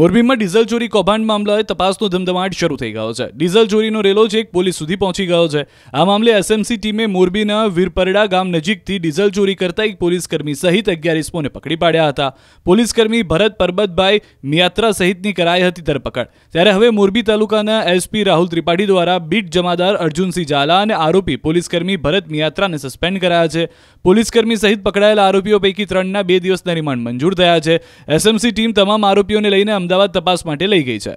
મોરબીમાં ડીઝલ ચોરી કૌભાંડ મામલાએ તપાસનો ધમધમાટ શરૂ થઈ ગયો છે ડીઝલ ચોરીનો રેલો એક પોલીસ સુધી પહોંચી ગયો છે આ મામલે એસએમસી ટીમે મોરબીના વીરપરડા ગામ નજીકથી ડીઝલ ચોરી કરતા એક પોલીસકર્મી સહિત અગિયારીસમોને પકડી પાડ્યા હતા પોલીસકર્મી ભરત પરબતભાઈ મિયાત્રા સહિતની કરાઈ હતી ધરપકડ ત્યારે હવે મોરબી તાલુકાના એસપી રાહુલ ત્રિપાઠી દ્વારા બીટ જમાદાર અર્જુનસિંહ ઝાલા અને આરોપી પોલીસકર્મી ભરત મિયાત્રાને સસ્પેન્ડ કરાયા છે પોલીસકર્મી સહિત પકડાયેલા આરોપીઓ પૈકી ત્રણના બે દિવસના રિમાન્ડ મંજૂર થયા છે એસએમસી ટીમ તમામ આરોપીઓને લઈને અમદાવાદ તપાસ માટે લઈ ગઈ છે